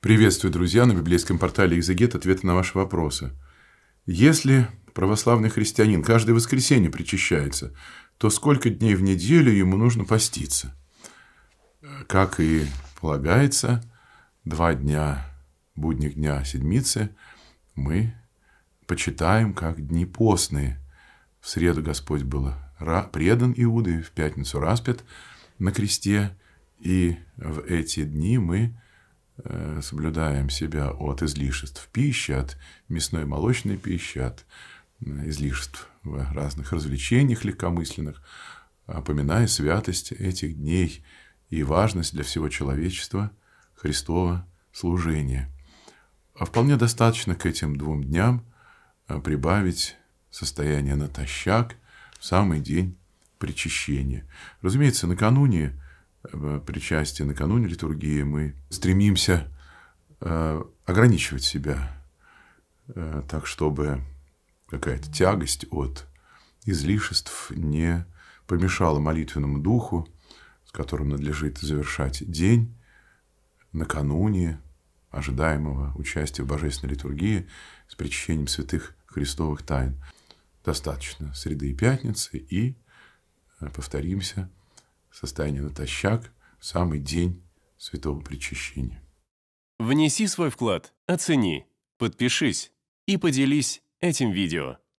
Приветствую, друзья, на библейском портале «Экзегет» ответы на ваши вопросы. Если православный христианин каждое воскресенье причащается, то сколько дней в неделю ему нужно поститься? Как и полагается, два дня будних дня седмицы мы почитаем как дни постные. В среду Господь был предан Иуды, в пятницу распят на кресте, и в эти дни мы – Э, соблюдаем себя от излишеств пищи, от мясной и молочной пищи, от э, излишеств в разных развлечениях легкомысленных, опоминая а святость этих дней и важность для всего человечества Христова служения. А вполне достаточно к этим двум дням э, прибавить состояние натощак в самый день причащения. Разумеется, накануне Э, причастия, накануне литургии мы стремимся э, ограничивать себя э, так, чтобы какая-то тягость от излишеств не помешала молитвенному духу, с которым надлежит завершать день накануне ожидаемого участия в божественной литургии с причащением святых христовых тайн. Достаточно среды и пятницы, и повторимся – состояние натощак в самый день святого причащения. Внеси свой вклад, оцени, подпишись и поделись этим видео.